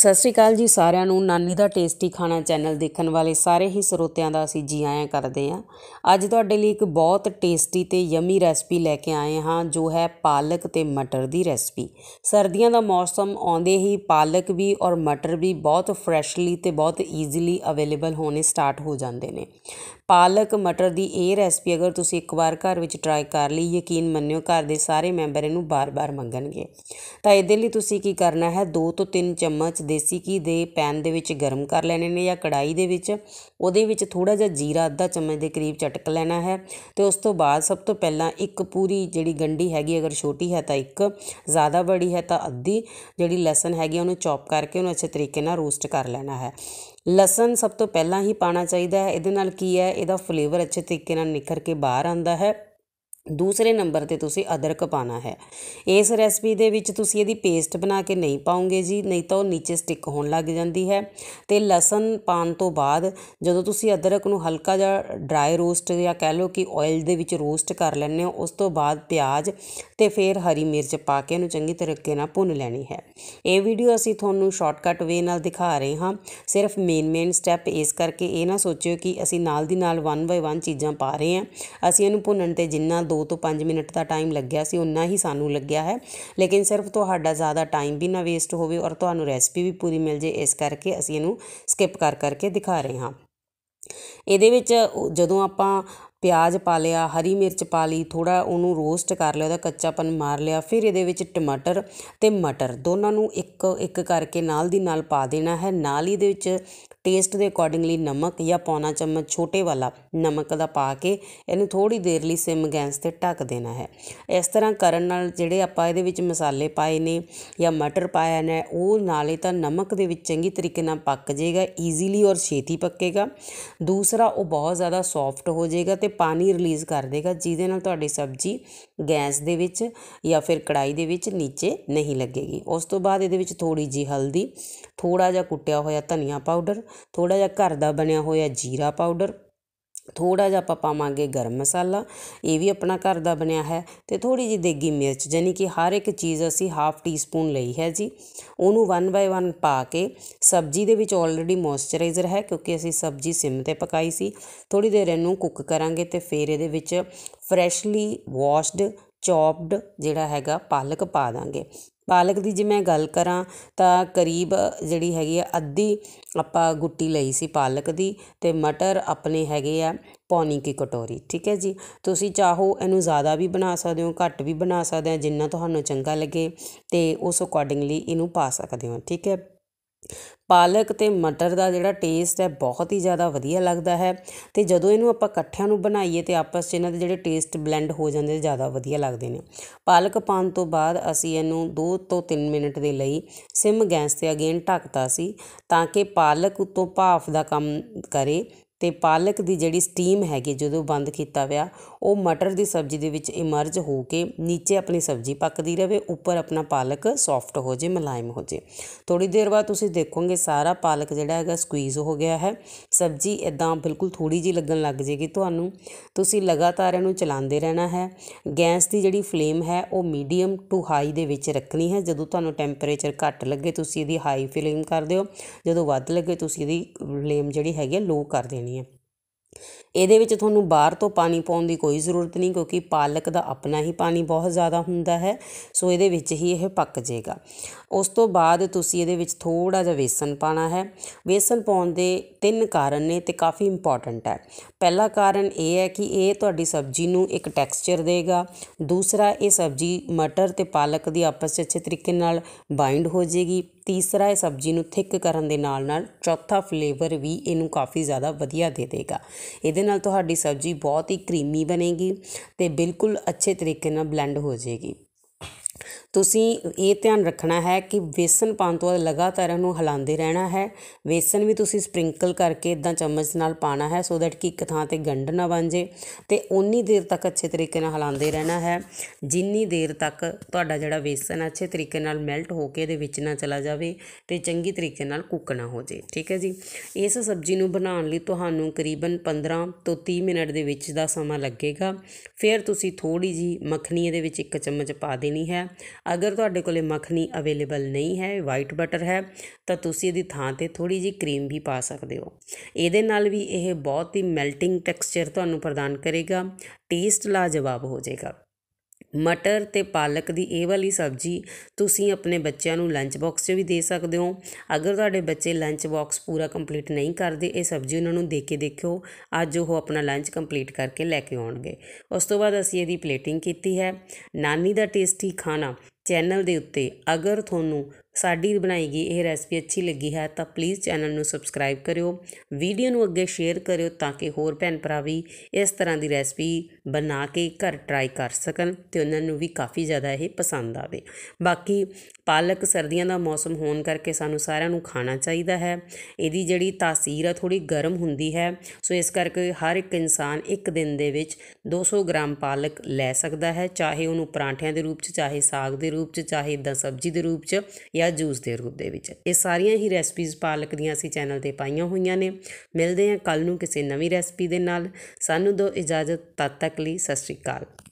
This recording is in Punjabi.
ਸਤਿ ਸ਼੍ਰੀ ਅਕਾਲ ਜੀ ਸਾਰਿਆਂ ਨੂੰ ਨਾਨੀ ਦਾ ਟੇਸਟੀ ਖਾਣਾ ਚੈਨਲ ਦੇਖਣ ਵਾਲੇ ਸਾਰੇ ਹੀ ਸਰੋਤਿਆਂ ਦਾ ਅਸੀਂ ਜੀ ਆਇਆਂ ਕਰਦੇ ਆਂ ਅੱਜ ਤੁਹਾਡੇ ਲਈ ਇੱਕ ਬਹੁਤ ਟੇਸਟੀ ਤੇ ਯਮੀ ਰੈਸਪੀ ਲੈ ਕੇ ਆਏ ਹਾਂ ਜੋ ਹੈ ਪਾਲਕ ਤੇ ਮਟਰ ਦੀ ਰੈਸਪੀ ਸਰਦੀਆਂ ਦਾ ਮੌਸਮ ਆਉਂਦੇ ਹੀ ਪਾਲਕ ਵੀ ਔਰ ਮਟਰ ਵੀ ਬਹੁਤ ਫਰੈਸ਼ਲੀ ਤੇ ਬਹੁਤ ਈਜ਼ੀਲੀ ਅਵੇਲੇਬਲ ਹੋਣੇ ਸਟਾਰਟ ਹੋ ਜਾਂਦੇ ਨੇ ਪਾਲਕ ਮਟਰ ਦੀ ਇਹ ਰੈਸਪੀ ਅਗਰ ਤੁਸੀਂ ਇੱਕ ਵਾਰ ਘਰ ਵਿੱਚ ਟਰਾਈ ਕਰ ਲਈ ਯਕੀਨ ਮੰਨਿਓ ਘਰ ਦੇ ਸਾਰੇ ਮੈਂਬਰ ਇਹਨੂੰ ਬਾਰ-ਬਾਰ ਮੰਗਣਗੇ ਤਾਂ ਇਹਦੇ ਲਈ ਤੁਸੀਂ ਕੀ ਕਰਨਾ ਹੈ 2 ਤੋਂ 3 ਚਮਚ ਦੇਸੀ ਘੀ ਦੇ ਪੈਨ ਦੇ ਵਿੱਚ ਗਰਮ ਕਰ ਲੈਣੇ ਨੇ ਜਾਂ ਕੜਾਈ ਦੇ ਵਿੱਚ ਉਹਦੇ ਵਿੱਚ ਥੋੜਾ ਜਿਹਾ ਜੀਰਾ ਅੱਧਾ ਚਮਚ ਦੇ ਕਰੀਬ ਚਟਕ ਲੈਣਾ ਹੈ ਤੇ ਉਸ ਤੋਂ ਬਾਅਦ ਸਭ ਤੋਂ ਪਹਿਲਾਂ ਇੱਕ ਪੂਰੀ ਜਿਹੜੀ ਗੰਢੀ ਹੈਗੀ ਅਗਰ ਛੋਟੀ ਹੈ ਤਾਂ ਇੱਕ ਜ਼ਿਆਦਾ ਬੜੀ ਹੈ ਤਾਂ ਅੱਧੀ ਜਿਹੜੀ ਲਸਣ ਹੈਗੀ ਉਹਨੂੰ ਚੌਪ ਕਰਕੇ ਉਹਨੂੰ ਅੱਛੇ ਤਰੀਕੇ ਨਾਲ ਰੋਸਟ ਕਰ ਲੈਣਾ ਹੈ ਲਸਣ ਸਭ ਤੋਂ ਪਹਿਲਾਂ ਹੀ ਪਾਣਾ ਚਾਹੀਦਾ ਹੈ ਇਹਦੇ ਨਾਲ ਕੀ ਹੈ ਇਹਦਾ ਫਲੇਵਰ ਅੱਛੇ ਤਰੀਕੇ ਨਾਲ ਨਿਕਰ ਕੇ ਬਾਹਰ ਆਉਂਦਾ ਹੈ ਦੂਸਰੇ ਨੰਬਰ ਤੇ ਤੁਸੀਂ ਅਦਰਕ ਪਾਣਾ ਹੈ ਇਸ ਰੈਸਪੀ ਦੇ ਵਿੱਚ ਤੁਸੀਂ ਇਹਦੀ ਪੇਸਟ ਬਣਾ ਕੇ ਨਹੀਂ ਪਾਉਂਗੇ ਜੀ ਨਹੀਂ ਤਾਂ ਉਹ ਨੀਚੇ ਸਟਿਕ ਹੋਣ ਲੱਗ ਜਾਂਦੀ ਹੈ ਤੇ ਲਸਣ ਪਾਣ ਤੋਂ ਬਾਅਦ ਜਦੋਂ ਤੁਸੀਂ ਅਦਰਕ ਨੂੰ ਹਲਕਾ ਜਿਹਾ ਡਰਾਈ ਰੋਸਟ ਜਾਂ ਕਹਿ ਲਓ ਕਿ ਆਇਲ ਦੇ ਵਿੱਚ ਰੋਸਟ ਕਰ ਲੈਣੇ ਹੋ ਉਸ ਤੋਂ ਬਾਅਦ ਪਿਆਜ਼ ਤੇ ਫਿਰ ਹਰੀ ਮਿਰਚ ਪਾ ਕੇ ਇਹਨੂੰ ਚੰਗੀ ਤਰੀਕੇ ਨਾਲ ਭੁੰਨ ਲੈਣੀ ਹੈ ਇਹ ਵੀਡੀਓ ਅਸੀਂ ਤੁਹਾਨੂੰ ਸ਼ਾਰਟਕਟ ਵੇ ਨਾਲ ਦਿਖਾ ਰਹੇ ਹਾਂ ਸਿਰਫ ਮੇਨ ਮੇਨ ਸਟੈਪ ਇਸ ਕਰਕੇ ਇਹ ਨਾ ਸੋਚਿਓ ਕਿ ਅਸੀਂ ਨਾਲ ਦੀ ਨਾਲ 1 ਬਾਈ 1 ਚੀਜ਼ਾਂ ਪਾ ਰਹੇ ਹਾਂ ਅਸੀਂ ਇਹਨੂੰ ਭੁੰਨਣ ਤੇ ਜਿੰਨਾ 2 ਤੋਂ 5 ਮਿੰਟ ਦਾ ਟਾਈਮ ਲੱਗਿਆ ਸੀ ਉਨਾ ਹੀ ਸਾਨੂੰ ਲੱਗਿਆ ਹੈ ਲੇਕਿਨ ਸਿਰਫ ਤੁਹਾਡਾ ਜ਼ਿਆਦਾ ਟਾਈਮ ਵੀ ਨਾ ਵੇਸਟ ਹੋਵੇ ਔਰ ਤੁਹਾਨੂੰ ਰੈਸਪੀ ਵੀ ਪੂਰੀ ਮਿਲ ਜੇ ਇਸ ਕਰਕੇ ਅਸੀਂ ਇਹਨੂੰ ਸਕਿਪ ਕਰ ਕਰਕੇ ਦਿਖਾ ਰਹੇ ਹਾਂ ਇਹਦੇ ਵਿੱਚ ਜਦੋਂ ਆਪਾਂ ਪਿਆਜ਼ ਪਾ ਲਿਆ ਹਰੀ ਮਿਰਚ ਪਾ ਲਈ ਥੋੜਾ ਉਹਨੂੰ ਰੋਸਟ ਕਰ ਲਿਆ ਉਹਦਾ ਕੱਚਾਪਨ ਮਾਰ ਲਿਆ ਫਿਰ ਇਹਦੇ ਵਿੱਚ ਟਮਾਟਰ ਤੇ ਮਟਰ ਦੋਨਾਂ ਨੂੰ ਇੱਕ ਇੱਕ ਕਰਕੇ ਨਾਲ ਦੀ ਨਾਲ ਪਾ ਦੇਣਾ ਹੈ ਨਾਲ ਹੀ ਦੇ ਵਿੱਚ ਟੇਸਟ ਦੇ ਅਕੋਰਡਿੰਗਲੀ ਨਮਕ ਜਾਂ ਪੌਣਾ ਚਮਚ ਛੋਟੇ ਵਾਲਾ ਨਮਕ ਦਾ ਪਾ ਕੇ ਇਹਨੂੰ ਥੋੜੀ ਦੇਰ ਲਈ ਸਿਮ ਗੈਸ ਤੇ ਢੱਕ ਦੇਣਾ ਹੈ ਇਸ ਤਰ੍ਹਾਂ ਕਰਨ ਨਾਲ ਜਿਹੜੇ ਆਪਾਂ ਇਹਦੇ ਵਿੱਚ ਮਸਾਲੇ ਪਾਏ ਨੇ ਜਾਂ ਮਟਰ ਪਾਇਆ ਨੇ ਉਹ ਨਾਲੇ ਤਾਂ ਨਮਕ ਦੇ ਵਿੱਚ ਚੰਗੀ ਤਰੀਕੇ ਨਾਲ ਪੱਕ ਜਾਏਗਾ ਈਜ਼ੀਲੀ ਔਰ ਛੇਤੀ ਪੱਕੇਗਾ ਦੂਸਰਾ ਉਹ ਬਹੁਤ ਜ਼ਿਆਦਾ ਸੌਫਟ ਹੋ ਜਾਏਗਾ ਤੇ ਪਾਣੀ ਰਿਲੀਜ਼ ਕਰ ਦੇਗਾ ਜਿਹਦੇ ਨਾਲ ਤੁਹਾਡੀ ਸਬਜ਼ੀ ਗੈਸ ਦੇ ਵਿੱਚ ਜਾਂ ਫਿਰ ਕੜਾਈ ਦੇ ਵਿੱਚ ਨੀਚੇ ਨਹੀਂ ਲੱਗੇਗੀ ਉਸ ਤੋਂ ਬਾਅਦ ਇਹਦੇ ਵਿੱਚ ਥੋੜੀ ਜੀ ਹਲਦੀ ਥੋੜਾ ਜਿਹਾ ਕੁੱਟਿਆ ਹੋਇਆ ਧਨੀਆ ਪਾਊਡਰ ਥੋੜਾ ਜਿਹਾ ਘਰ ਦਾ ਬਣਿਆ ਹੋਇਆ ਜੀਰਾ ਪਾਊਡਰ ਥੋੜਾ ਜਿਹਾ ਆਪਾਂ ਪਾਵਾਂਗੇ ਗਰਮ ਮਸਾਲਾ ਇਹ ਵੀ ਆਪਣਾ ਘਰ ਦਾ ਬਣਿਆ ਹੈ ਤੇ ਥੋੜੀ ਜਿਹੀ ਦੇਗੀ ਮਿਰਚ ਜਾਨੀ ਕਿ ਹਰ ਇੱਕ ਚੀਜ਼ ਅਸੀਂ ਹਾਫ ਟੀਸਪੂਨ ਲਈ ਹੈ ਜੀ ਉਹਨੂੰ 1 ਬਾਈ 1 ਪਾ ਕੇ ਸਬਜ਼ੀ ਦੇ ਵਿੱਚ ਆਲਰੇਡੀ ਮੋਇਸਚਰਾਈਜ਼ਰ ਹੈ ਕਿਉਂਕਿ ਅਸੀਂ ਸਬਜ਼ੀ ਸਿਮ ਤੇ ਪਕਾਈ ਸੀ ਥੋੜੀ ਦੇਰ ਇਹਨੂੰ ਕੁੱਕ ਕਰਾਂਗੇ ਤੇ ਫਿਰ ਇਹਦੇ ਵਿੱਚ ਫਰੈਸ਼ਲੀ ਵਾਸ਼ਡ ਚੌਪਡ ਜਿਹੜਾ ਹੈਗਾ ਪਾਲਕ ਪਾ ਦਾਂਗੇ ਪਾਲਕ ਦੀ ਜੇ ਮੈਂ ਗੱਲ ਕਰਾਂ ਤਾਂ ਕਰੀਬ ਜਿਹੜੀ ਹੈਗੀ ਆ ਅੱਧੀ ਆਪਾਂ ਗੁੱਟੀ ਲਈ ਸੀ ਪਾਲਕ ਦੀ ਤੇ ਮਟਰ ਆਪਣੇ ਹੈਗੇ ਆ ਪੌਣੀ ਕੀ ਕਟੋਰੀ ਠੀਕ ਹੈ ਜੀ ਤੁਸੀਂ ਚਾਹੋ ਇਹਨੂੰ ਜ਼ਿਆਦਾ ਵੀ ਬਣਾ ਸਕਦੇ ਹੋ ਘੱਟ ਵੀ ਬਣਾ ਸਕਦੇ ਆ ਜਿੰਨਾ ਤੁਹਾਨੂੰ ਚੰਗਾ ਲੱਗੇ ਤੇ ਉਸ ਅਕੋਰਡਿੰਗਲੀ ਇਹਨੂੰ ਪਾ ਸਕਦੇ ਹੋ ਠੀਕ ਹੈ ਪਾਲਕ ਤੇ ਮਟਰ ਦਾ ਜਿਹੜਾ ਟੇਸਟ ਹੈ ਬਹੁਤ ਹੀ ਜ਼ਿਆਦਾ ਵਧੀਆ ਲੱਗਦਾ ਹੈ ਤੇ ਜਦੋਂ ਇਹਨੂੰ ਆਪਾਂ ਇਕੱਠਿਆਂ ਨੂੰ ਬਣਾਈਏ ਤੇ ਆਪਸ 'ਚ ਇਹਨਾਂ ਦੇ ਜਿਹੜੇ ਟੇਸਟ ਬਲੈਂਡ ਹੋ ਜਾਂਦੇ ਜ਼ਿਆਦਾ ਵਧੀਆ ਲੱਗਦੇ ਨੇ ਪਾਲਕ ਪਾਣ ਤੋਂ ਬਾਅਦ ਅਸੀਂ ਇਹਨੂੰ 2 ਤੋਂ 3 ਮਿੰਟ ਦੇ ਲਈ ਸਿਮ ਗੈਸ 'ਤੇ ਅਗੇਨ ਢੱਕਤਾ ਸੀ ਤਾਂ ਕਿ ਪਾਲਕ ਉਤੋਂ ਭਾਫ਼ ਦਾ ਕੰਮ ਕਰੇ ਤੇ ਪਾਲਕ ਦੀ ਜਿਹੜੀ ਸਟੀਮ ਹੈਗੀ ਜਦੋਂ ਬੰਦ ਕੀਤਾ ਵਿਆ ਉਹ ਮਟਰ ਦੀ ਸਬਜ਼ੀ ਦੇ ਵਿੱਚ ਇਮਰਜ ਹੋ ਕੇ ਨੀਚੇ ਆਪਣੀ ਸਬਜ਼ੀ ਪੱਕਦੀ ਰਵੇ ਉੱਪਰ ਆਪਣਾ ਪਾਲਕ ਸੌਫਟ ਹੋ ਜੇ ਮਲਾਇਮ ਹੋ ਜੇ ਥੋੜੀ ਦੇਰ ਬਾਅਦ ਤੁਸੀਂ ਦੇਖੋਗੇ ਸਾਰਾ ਪਾਲਕ ਜਿਹੜਾ ਹੈਗਾ ਸਕਵੀਜ਼ ਹੋ ਗਿਆ ਹੈ ਸਬਜ਼ੀ ਇਦਾਂ ਬਿਲਕੁਲ ਥੋੜੀ ਜੀ ਲੱਗਣ ਲੱਗ ਜੇਗੀ ਤੁਹਾਨੂੰ ਤੁਸੀਂ ਲਗਾਤਾਰ ਇਹਨੂੰ ਚਲਾਉਂਦੇ ਰਹਿਣਾ ਹੈ ਗੈਸ ਦੀ ਜਿਹੜੀ ਫਲੇਮ ਹੈ ਉਹ ਮੀਡੀਅਮ ਟੂ ਹਾਈ ਦੇ ਵਿੱਚ ਰੱਖਣੀ ਹੈ ਜਦੋਂ ਤੁਹਾਨੂੰ ਟੈਂਪਰੇਚਰ ਘੱਟ ਲੱਗੇ ਤੁਸੀਂ ਇਹਦੀ ਹਾਈ ਫਲੇਮ ਕਰ ਦਿਓ ਜਦੋਂ ਵੱਧ ਲੱਗੇ ਤੁਸੀਂ ਇਹਦੀ ਫਲੇਮ ਜਿਹੜੀ ਹੈਗੀ ਲੋ ਕਰ ਦੇਣੀ ਕਰਨੀ ਹੈ ਇਹਦੇ ਵਿੱਚ ਤੁਹਾਨੂੰ ਬਾਹਰ ਤੋਂ ਪਾਣੀ ਪਾਉਣ ਦੀ ਕੋਈ ਜ਼ਰੂਰਤ ਨਹੀਂ ਕਿਉਂਕਿ ਪਾਲਕ ਦਾ ਆਪਣਾ ਹੀ ਪਾਣੀ ਬਹੁਤ ਜ਼ਿਆਦਾ ਹੁੰਦਾ ਹੈ ਸੋ ਇਹਦੇ ਵਿੱਚ ਹੀ ਇਹ ਪੱਕ ਜਾਏਗਾ ਉਸ ਤੋਂ ਬਾਅਦ ਤੁਸੀਂ ਇਹਦੇ ਵਿੱਚ ਥੋੜਾ ਜਿਹਾ ਵੇਸਣ ਪਾਣਾ ਹੈ ਵੇਸਣ ਪਾਉਣ ਦੇ ਤਿੰਨ ਕਾਰਨ ਨੇ ਤੇ ਕਾਫੀ ਇੰਪੋਰਟੈਂਟ ਹੈ ਪਹਿਲਾ ਕਾਰਨ ਇਹ ਹੈ ਕਿ ਇਹ ਤੁਹਾਡੀ ਸਬਜ਼ੀ ਨੂੰ ਇੱਕ ਟੈਕਸਚਰ ਦੇਗਾ ਦੂਸਰਾ ਇਹ ਸਬਜ਼ੀ ਮਟਰ ਤੇ ਪਾਲਕ ਦੀ ਆਪਸ ਵਿੱਚ ਅੱਛੇ ਤਰੀਕੇ ਨਾਲ ਬਾਈਂਡ ਹੋ ਜਾਏਗੀ ਤੀਸਰਾ ਇਹ ਸਬਜ਼ੀ ਨੂੰ ਥਿੱਕ ਕਰਨ ਦੇ ਨਾਲ ਨਾਲ ਚੌਥਾ ਫਲੇਵਰ ਵੀ ਇਹਨੂੰ ਕਾਫੀ ਜ਼ਿਆਦਾ ਵਧੀਆ ਦੇ ਦੇਗਾ ਇਹਦੇ ਨਾਲ ਤੁਹਾਡੀ ਸਬਜ਼ੀ ਬਹੁਤ ਹੀ ਕਰੀਮੀ ਬਣੇਗੀ ਤੇ ਬਿਲਕੁਲ ਅੱਛੇ ਤਰੀਕੇ ਨਾਲ ਬਲੈਂਡ ਹੋ ਜਾਏਗੀ ਤੁਸੀਂ ਇਹ ਧਿਆਨ ਰੱਖਣਾ ਹੈ ਕਿ ਵੇਸਨ ਪਾਉਣ ਤੋਂ ਬਾਅਦ ਲਗਾਤਾਰ ਇਹਨੂੰ ਹਿਲਾਉਂਦੇ ਰਹਿਣਾ ਹੈ ਵੇਸਨ ਵੀ ਤੁਸੀਂ ਸਪ੍ਰਿੰਕਲ ਕਰਕੇ ਇਦਾਂ ਚਮਚ ਨਾਲ ਪਾਣਾ ਹੈ ਸੋ ਦੈਟ ਕਿ ਇੱਕ ਥਾਂ ਤੇ ਗੰਢ ਨਾ ਬਣ ਜੇ ਤੇ ਉਨੀ ਦੇਰ ਤੱਕ ਅੱਛੇ ਤਰੀਕੇ ਨਾਲ ਹਿਲਾਉਂਦੇ ਰਹਿਣਾ ਹੈ ਜਿੰਨੀ ਦੇਰ ਤੱਕ ਤੁਹਾਡਾ ਜਿਹੜਾ ਵੇਸਨ ਅੱਛੇ ਤਰੀਕੇ ਨਾਲ ਮੈਲਟ ਹੋ ਕੇ ਇਹਦੇ ਵਿੱਚ ਨਾ ਚਲਾ ਜਾਵੇ ਤੇ ਚੰਗੀ ਤਰੀਕੇ ਨਾਲ ਕੁੱਕ ਨਾ ਹੋ ਜੇ ਠੀਕ ਹੈ ਜੀ ਇਸ ਸਬਜ਼ੀ ਨੂੰ ਬਣਾਉਣ ਲਈ ਤੁਹਾਨੂੰ ਕਰੀਬਨ 15 ਤੋਂ 30 ਮਿੰਟ ਦੇ ਵਿੱਚ ਦਾ ਸਮਾਂ ਲੱਗੇਗਾ ਫਿਰ ਤੁਸੀਂ ਥੋੜੀ ਜੀ ਮੱਖਣੀ ਇਹਦੇ ਵਿੱਚ ਇੱਕ ਚਮਚ ਪਾ ਦੇਣੀ ਹੈ ਅਗਰ ਤੁਹਾਡੇ ਕੋਲੇ ਮੱਖਣੀ ਅਵੇਲੇਬਲ ਨਹੀਂ ਹੈ ਵਾਈਟ ਬਟਰ ਹੈ ਤਾਂ ਤੁਸੀਂ ਇਹਦੀ ਥਾਂ ਤੇ ਥੋੜੀ ਜੀ ਕਰੀਮ ਵੀ ਪਾ ਸਕਦੇ ਹੋ ਇਹਦੇ ਨਾਲ ਵੀ ਇਹ ਬਹੁਤ ਹੀ ਮੈਲਟਿੰਗ ਟੈਕਸਚਰ ਤੁਹਾਨੂੰ ਪ੍ਰਦਾਨ ਕਰੇਗਾ ਟੇਸਟ ਲਾਜਵਾਬ ਹੋ ਜਾਏਗਾ ਮਟਰ ਤੇ ਪਾਲਕ ਦੀ ਇਹ ਵਾਲੀ ਸਬਜ਼ੀ ਤੁਸੀਂ ਆਪਣੇ ਬੱਚਿਆਂ ਨੂੰ ਲੰਚ ਬਾਕਸ 'ਚ ਵੀ ਦੇ ਸਕਦੇ ਹੋ ਅਗਰ ਤੁਹਾਡੇ ਬੱਚੇ ਲੰਚ ਬਾਕਸ ਪੂਰਾ ਕੰਪਲੀਟ ਨਹੀਂ ਕਰਦੇ ਇਹ ਸਬਜ਼ੀ ਉਹਨਾਂ ਨੂੰ ਦੇ ਕੇ ਦੇਖਿਓ ਅੱਜ ਉਹ ਆਪਣਾ ਲੰਚ ਕੰਪਲੀਟ ਕਰਕੇ ਲੈ ਕੇ ਆਉਣਗੇ ਉਸ ਤੋਂ ਬਾਅਦ ਅਸੀਂ ਇਹਦੀ ਪਲੇਟਿੰਗ ਕੀਤੀ ਹੈ ਨਾਨੀ ਦਾ ਟੇਸਟੀ ਖਾਣਾ ਚੈਨਲ ਦੇ ਉੱਤੇ ਅਗਰ ਤੁਹਾਨੂੰ ਸਾਡੀ ਬਣਾਈ ਗਈ ਇਹ ਰੈਸਪੀ ਅੱਛੀ ਲੱਗੀ ਹੈ ਤਾਂ ਪਲੀਜ਼ ਚੈਨਲ ਨੂੰ ਸਬਸਕ੍ਰਾਈਬ ਕਰਿਓ ਵੀਡੀਓ ਨੂੰ ਅੱਗੇ ਸ਼ੇਅਰ ਕਰਿਓ ਤਾਂ ਕਿ ਹੋਰ ਭੈਣ ਭਰਾ ਵੀ ਇਸ ਤਰ੍ਹਾਂ ਦੀ ਰੈਸਪੀ ਬਣਾ ਕੇ ਘਰ ਟਰਾਈ ਕਰ ਸਕਣ ਤੇ ਉਹਨਾਂ ਨੂੰ ਵੀ ਕਾਫੀ ਜ਼ਿਆਦਾ ਇਹ ਪਸੰਦ ਆਵੇ ਬਾਕੀ ਪਾਲਕ ਸਰਦੀਆਂ ਦਾ ਮੌਸਮ ਹੋਣ ਕਰਕੇ ਸਾਨੂੰ ਸਾਰਿਆਂ ਨੂੰ ਖਾਣਾ ਚਾਹੀਦਾ ਹੈ ਇਹਦੀ ਜਿਹੜੀ ਤਾਸੀਰ ਆ ਥੋੜੀ ਗਰਮ ਹੁੰਦੀ ਹੈ ਸੋ ਇਸ ਕਰਕੇ ਹਰ ਇੱਕ ਇਨਸਾਨ ਇੱਕ ਦਿਨ ਦੇ ਵਿੱਚ 200 ਗ੍ਰਾਮ ਪਾਲਕ ਲੈ ਸਕਦਾ ਹੈ ਚਾਹੇ ਉਹਨੂੰ ਪਰਾਂਠਿਆਂ ਦੇ ਰੂਪ 'ਚ ਚਾਹੇ ਸਾਗ ਦੇ ਰੂਪ 'ਚ ਚਾਹੇ ਦਾ ਸਬਜ਼ੀ ਦੇ ਰੂਪ 'ਚ ਜਾਂ ਜਾਂ ਜੂਸ ਦੇ ਰੂਪ ਦੇ ਵਿੱਚ ਇਹ ਸਾਰੀਆਂ ਹੀ ਰੈਸਪੀਜ਼ ਪਾਲਕ ਦੀਆਂ ਅਸੀਂ ਚੈਨਲ ਤੇ ਪਾਈਆਂ ਹੋਈਆਂ ਨੇ ਮਿਲਦੇ ਹਾਂ ਕੱਲ ਨੂੰ ਕਿਸੇ ਨਵੀਂ ਰੈਸਪੀ ਦੇ ਨਾਲ ਸਾਨੂੰ ਦਿਓ ਇਜਾਜ਼ਤ ਤਦ ਤੱਕ ਲਈ ਸਤਿ ਸ਼੍ਰੀ ਅਕਾਲ